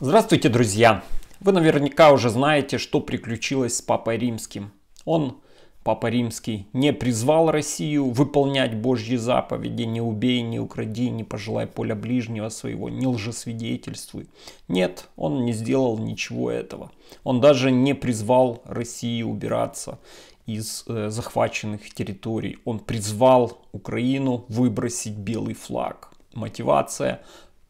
Здравствуйте, друзья! Вы наверняка уже знаете, что приключилось с Папой Римским. Он, Папа Римский, не призвал Россию выполнять Божьи заповеди «Не убей, не укради, не пожелай поля ближнего своего, не лжесвидетельствуй». Нет, он не сделал ничего этого. Он даже не призвал Россию убираться из э, захваченных территорий. Он призвал Украину выбросить белый флаг. Мотивация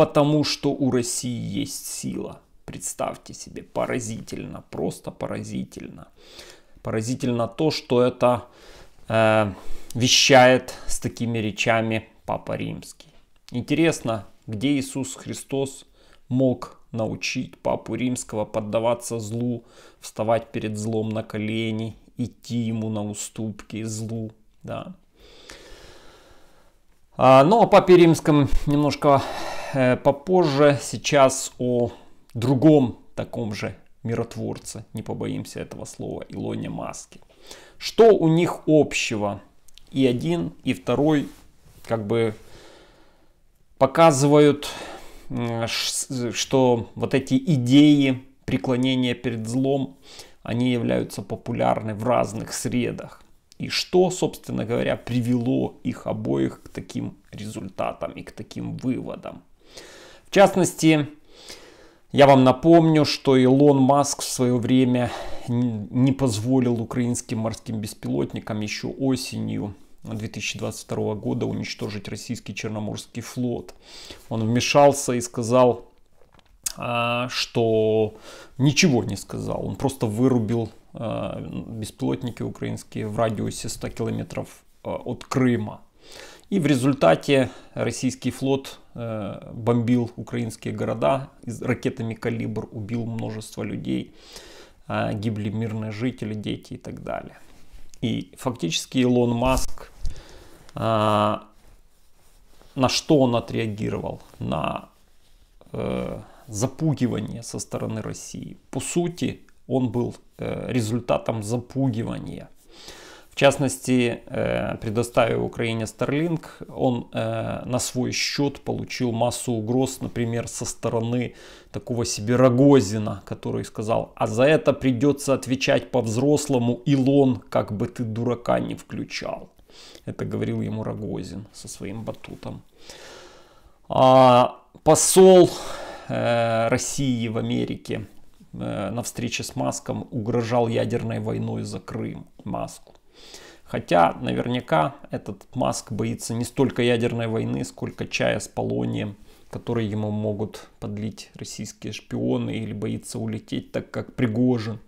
потому что у России есть сила. Представьте себе, поразительно, просто поразительно. Поразительно то, что это э, вещает с такими речами Папа Римский. Интересно, где Иисус Христос мог научить Папу Римского поддаваться злу, вставать перед злом на колени, идти ему на уступки злу, да. А, ну, о Папе Римском немножко Э, попозже. Сейчас о другом таком же миротворце, не побоимся этого слова, Илоне Маске. Что у них общего? И один, и второй как бы показывают, что вот эти идеи преклонения перед злом, они являются популярны в разных средах. И что, собственно говоря, привело их обоих к таким результатам и к таким выводам. В частности, я вам напомню, что Илон Маск в свое время не позволил украинским морским беспилотникам еще осенью 2022 года уничтожить российский Черноморский флот. Он вмешался и сказал, а, что ничего не сказал. Он просто вырубил а, беспилотники украинские в радиусе 100 километров а, от Крыма. И в результате российский флот Э, бомбил украинские города из ракетами «Калибр», убил множество людей, э, гибли мирные жители, дети и так далее. И фактически Илон Маск, э, на что он отреагировал? На запугивание со стороны России. По сути, он был результатом запугивания – частности, э, предоставив Украине Starlink, он э, на свой счет получил массу угроз, например, со стороны такого себе Рогозина, который сказал, а за это придется отвечать по-взрослому, Илон, как бы ты дурака не включал. Это говорил ему Рогозин со своим батутом. А посол э, России в Америке на встрече с Маском угрожал ядерной войной за Крым Маску. Хотя наверняка этот Маск боится не столько ядерной войны, сколько чая с полонием, который ему могут подлить российские шпионы или боится улететь так, как Пригожин.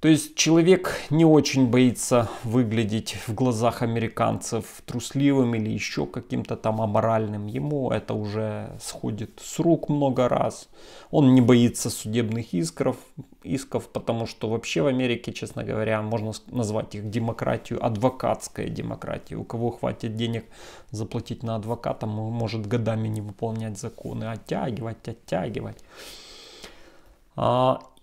То есть человек не очень боится выглядеть в глазах американцев трусливым или еще каким-то там аморальным. Ему это уже сходит с рук много раз. Он не боится судебных исков, исков потому что вообще в Америке, честно говоря, можно назвать их демократию, адвокатская демократия. У кого хватит денег заплатить на адвоката, может годами не выполнять законы, а оттягивать, оттягивать.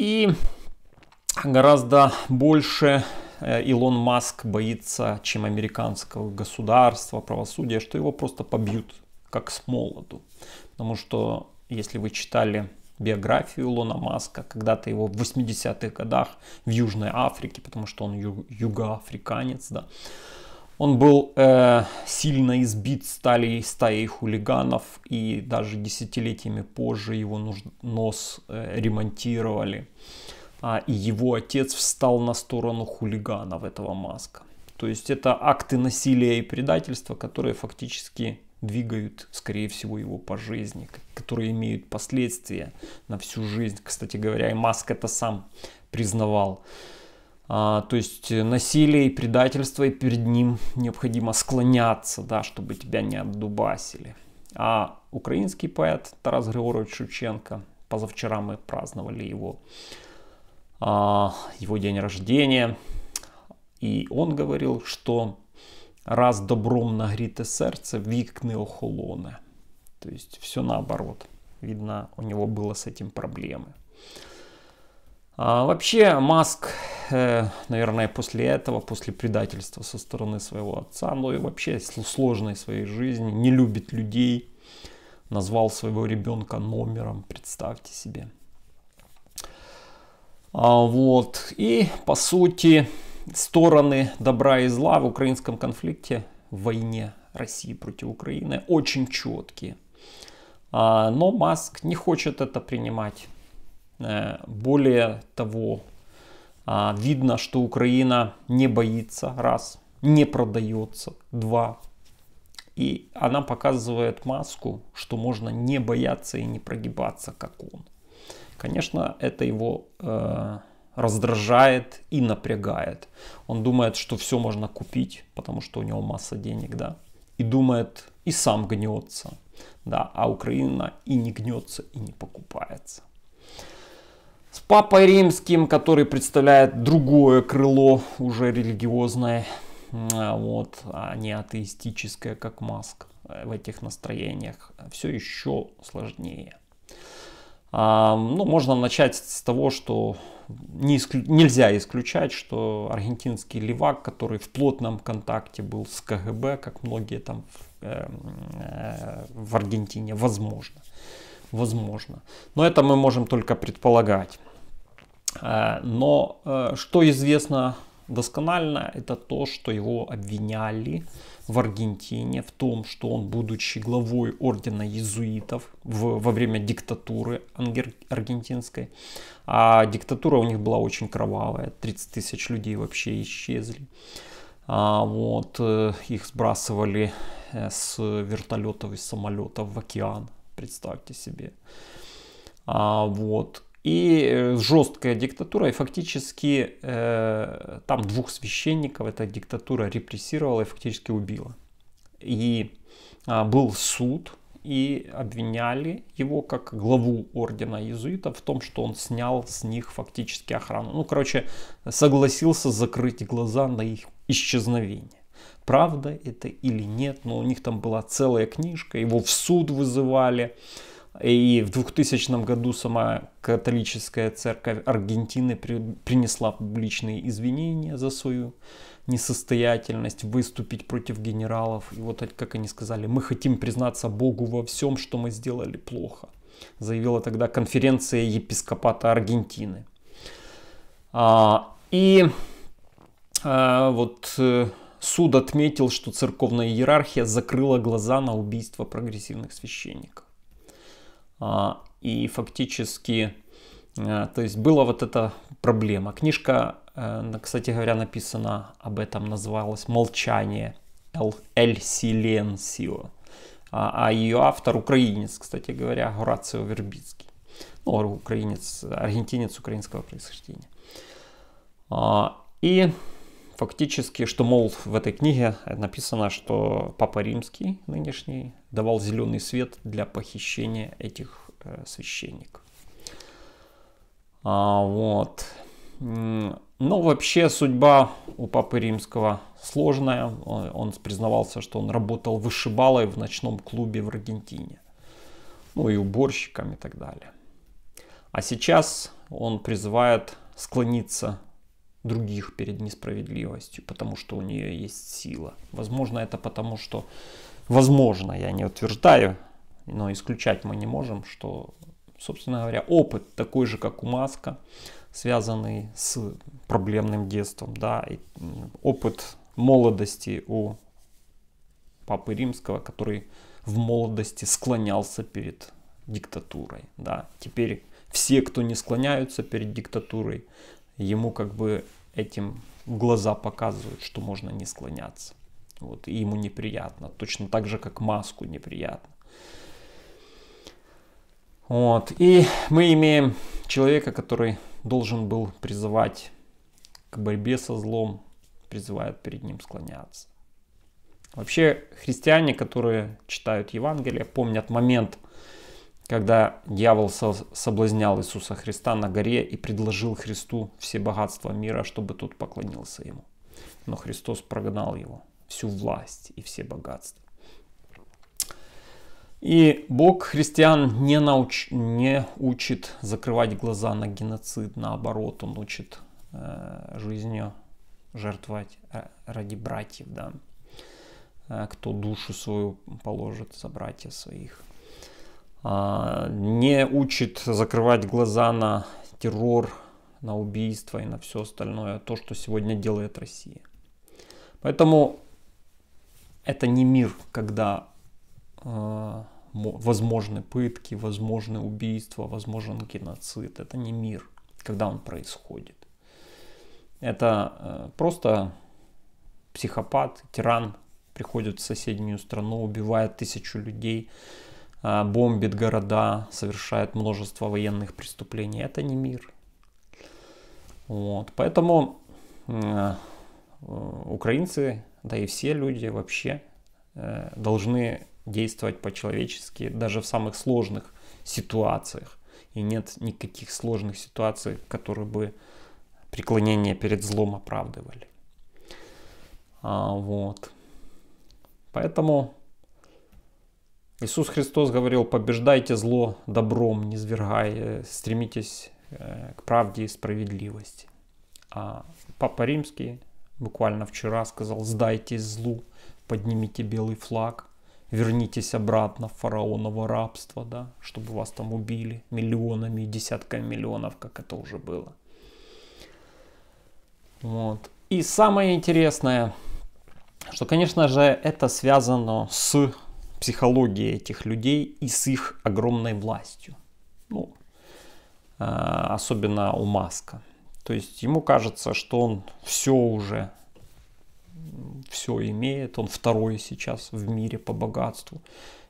И гораздо больше э, Илон Маск боится, чем американского государства, правосудия, что его просто побьют, как с молоту. Потому что, если вы читали биографию Илона Маска, когда-то его в 80-х годах в Южной Африке, потому что он ю- югоафриканец, да, он был э, сильно избит стали стаей хулиганов, и даже десятилетиями позже его нос э, ремонтировали. Э, а, и его отец встал на сторону хулиганов этого Маска. То есть это акты насилия и предательства, которые фактически двигают, скорее всего, его по жизни, которые имеют последствия на всю жизнь. Кстати говоря, и Маск это сам признавал. А, то есть насилие и предательство, и перед ним необходимо склоняться, да, чтобы тебя не отдубасили. А украинский поэт Тарас Григорович Шевченко, позавчера мы праздновали его а, его день рождения. и он говорил, что раз добром нагріте сердце, вік не охолоне. То есть все наоборот. Видно, у него было с этим проблемы. А вообще Маск, э, наверное, после этого, после предательства со стороны своего отца, ну и вообще сложной своей жизни, не любит людей, назвал своего ребенка номером, представьте себе. А, вот. И по сути стороны добра и зла в украинском конфликте, в войне России против Украины очень четкие. А, но Маск не хочет это принимать. Э, более того, а, видно, что Украина не боится, раз, не продается, два. И она показывает маску, что можно не бояться и не прогибаться, как он. Конечно, это его э, раздражает и напрягает. Он думает, что все можно купить, потому что у него масса денег, да. И думает, и сам гнется, да. А Украина и не гнется, и не покупается. С папой римским, который представляет другое крыло, уже религиозное, а, вот, а не атеистическое, как Маск э, в этих настроениях, все еще сложнее. А, ну, можно начать с того, что не исклю... нельзя исключать, что аргентинский левак, который в плотном контакте был с КГБ, как многие там в, эм, э, в Аргентине, возможно. Возможно. Но это мы можем только предполагать. Э, но э, что известно досконально, это то, что его обвиняли в Аргентине, в том, что он, будучи главой ордена иезуитов в, во время диктатуры аргентинской, а диктатура у них была очень кровавая, 30 тысяч людей вообще исчезли. А вот э, их сбрасывали э, с вертолетов и самолетов в океан, представьте себе. А вот и э, жесткая диктатура, и фактически э, там двух священников эта диктатура репрессировала и фактически убила. И э, был суд, и обвиняли его как главу ордена иезуитов в том, что он снял с них фактически охрану. Ну, короче, согласился закрыть глаза на их исчезновение. Правда это или нет, но у них там была целая книжка, его в суд вызывали. И в 2000 году сама католическая церковь Аргентины при, принесла публичные извинения за свою несостоятельность выступить против генералов. И вот как они сказали, мы хотим признаться Богу во всем, что мы сделали плохо, заявила тогда конференция епископата Аргентины. А, и а, вот э, суд отметил, что церковная иерархия закрыла глаза на убийство прогрессивных священников. А, и фактически, а, то есть была вот эта проблема. Книжка, э, кстати говоря, написана об этом, называлась «Молчание», «El silencio», а, а ее автор украинец, кстати говоря, Горацио Вербицкий. Ну, украинец, аргентинец украинского происхождения. И фактически, что, мол, в этой книге написано, что Папа Римский нынешний давал зеленый свет для похищения этих э, священников. А, вот. Но ну, вообще судьба у Папы Римского сложная. Он признавался, что он работал вышибалой в ночном клубе в Аргентине. Ну и уборщиком и так далее. А сейчас он призывает склониться других перед несправедливостью, потому что у нее есть сила. Возможно, это потому что, возможно, я не утверждаю, но исключать мы не можем, что, собственно говоря, опыт такой же, как у Маска, связанный с проблемным детством, да, и опыт молодости у Папы Римского, который в молодости склонялся перед диктатурой, да, теперь все, кто не склоняются перед диктатурой, ему как бы этим глаза показывают, что можно не склоняться. Вот, и ему неприятно, точно так же, как маску неприятно. Вот, и мы имеем человека, который должен был призывать к борьбе со злом, призывает перед ним склоняться. Вообще христиане, которые читают Евангелие, помнят момент – когда дьявол соблазнял Иисуса Христа на горе и предложил Христу все богатства мира, чтобы тот поклонился ему. Но Христос прогнал его, всю власть и все богатства. И Бог христиан не, науч, не учит закрывать глаза на геноцид, наоборот, Он учит э, жизнью жертвовать э, ради братьев, да, э, кто душу свою положит за братья своих. А, не учит закрывать глаза на террор, на убийство и на все остальное, то, что сегодня делает Россия. Поэтому это не мир, когда э, возможны пытки, возможны убийства, возможен геноцид. Это не мир, когда он происходит. Это э, просто психопат, тиран приходит в соседнюю страну, убивает тысячу людей, а, бомбит города, совершает множество военных преступлений. Это не мир. Вот. Поэтому а, э, украинцы, да и все люди вообще э, должны действовать по-человечески даже в самых сложных ситуациях. И нет никаких сложных ситуаций, которые бы преклонение перед злом оправдывали. А, вот. Поэтому Иисус Христос говорил, побеждайте зло добром, не звергая, стремитесь к правде и справедливости. А Папа Римский буквально вчера сказал, сдайтесь злу, поднимите белый флаг, вернитесь обратно в фараоново рабство, да, чтобы вас там убили миллионами и десятками миллионов, как это уже было. Вот. И самое интересное, что, конечно же, это связано с психологией этих людей и с их огромной властью. Ну, а, особенно у Маска. То есть ему кажется, что он все уже, все имеет, он второй сейчас в мире по богатству.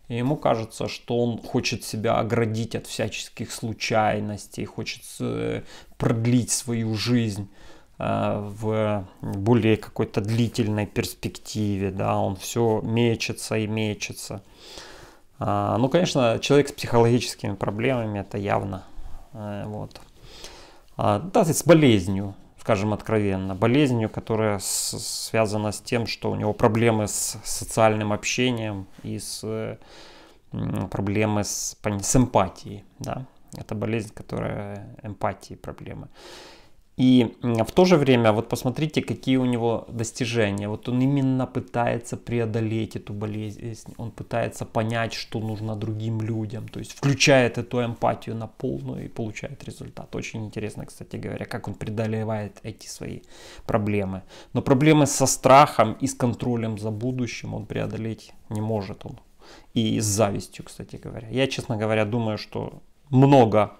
И ему кажется, что он хочет себя оградить от всяческих случайностей, хочет э, продлить свою жизнь Э, в более какой-то длительной перспективе, да, он все мечется и мечется. А, ну, конечно, человек с психологическими проблемами, это явно, э, вот. А, да, с болезнью, скажем откровенно, болезнью, которая связана с тем, что у него проблемы с социальным общением и с проблемы с, с эмпатией, да, это болезнь, которая эмпатии проблемы. И в то же время, вот посмотрите, какие у него достижения. Вот он именно пытается преодолеть эту болезнь, он пытается понять, что нужно другим людям, то есть включает эту эмпатию на полную и получает результат. Очень интересно, кстати говоря, как он преодолевает эти свои проблемы. Но проблемы со страхом и с контролем за будущим он преодолеть не может он. И с завистью, кстати говоря. Я, честно говоря, думаю, что много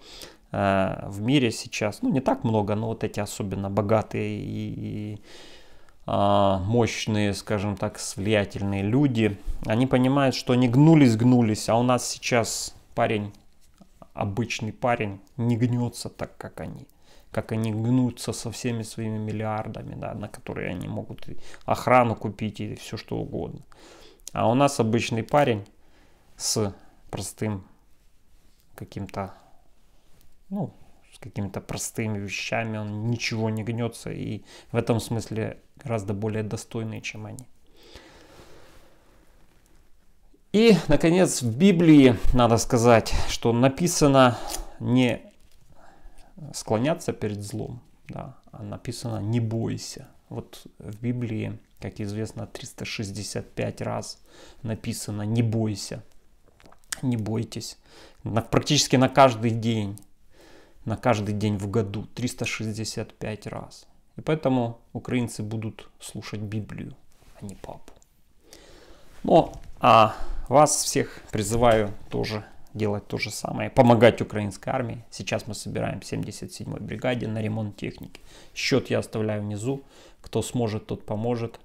Э, в мире сейчас, ну не так много, но вот эти особенно богатые и, и а, мощные, скажем так, влиятельные люди, они понимают, что они гнулись, гнулись, а у нас сейчас парень, обычный парень, не гнется так, как они как они гнутся со всеми своими миллиардами, да, на которые они могут охрану купить и все что угодно. А у нас обычный парень с простым каким-то ну, с какими-то простыми вещами, он ничего не гнется и в этом смысле гораздо более достойные, чем они. И, наконец, в Библии надо сказать, что написано не склоняться перед злом, да, а написано не бойся. Вот в Библии, как известно, 365 раз написано не бойся, не бойтесь. На, практически на каждый день на каждый день в году, 365 раз. И поэтому украинцы будут слушать Библию, а не папу. Но ну, а вас всех призываю тоже делать то же самое, помогать украинской армии. Сейчас мы собираем 77-й бригаде на ремонт техники. Счет я оставляю внизу. Кто сможет, тот поможет.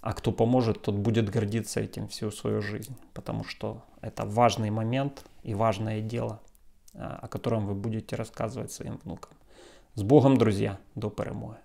А кто поможет, тот будет гордиться этим всю свою жизнь, потому что это важный момент и важное дело о котором вы будете рассказывать своим внукам. С Богом, друзья, до перемоги!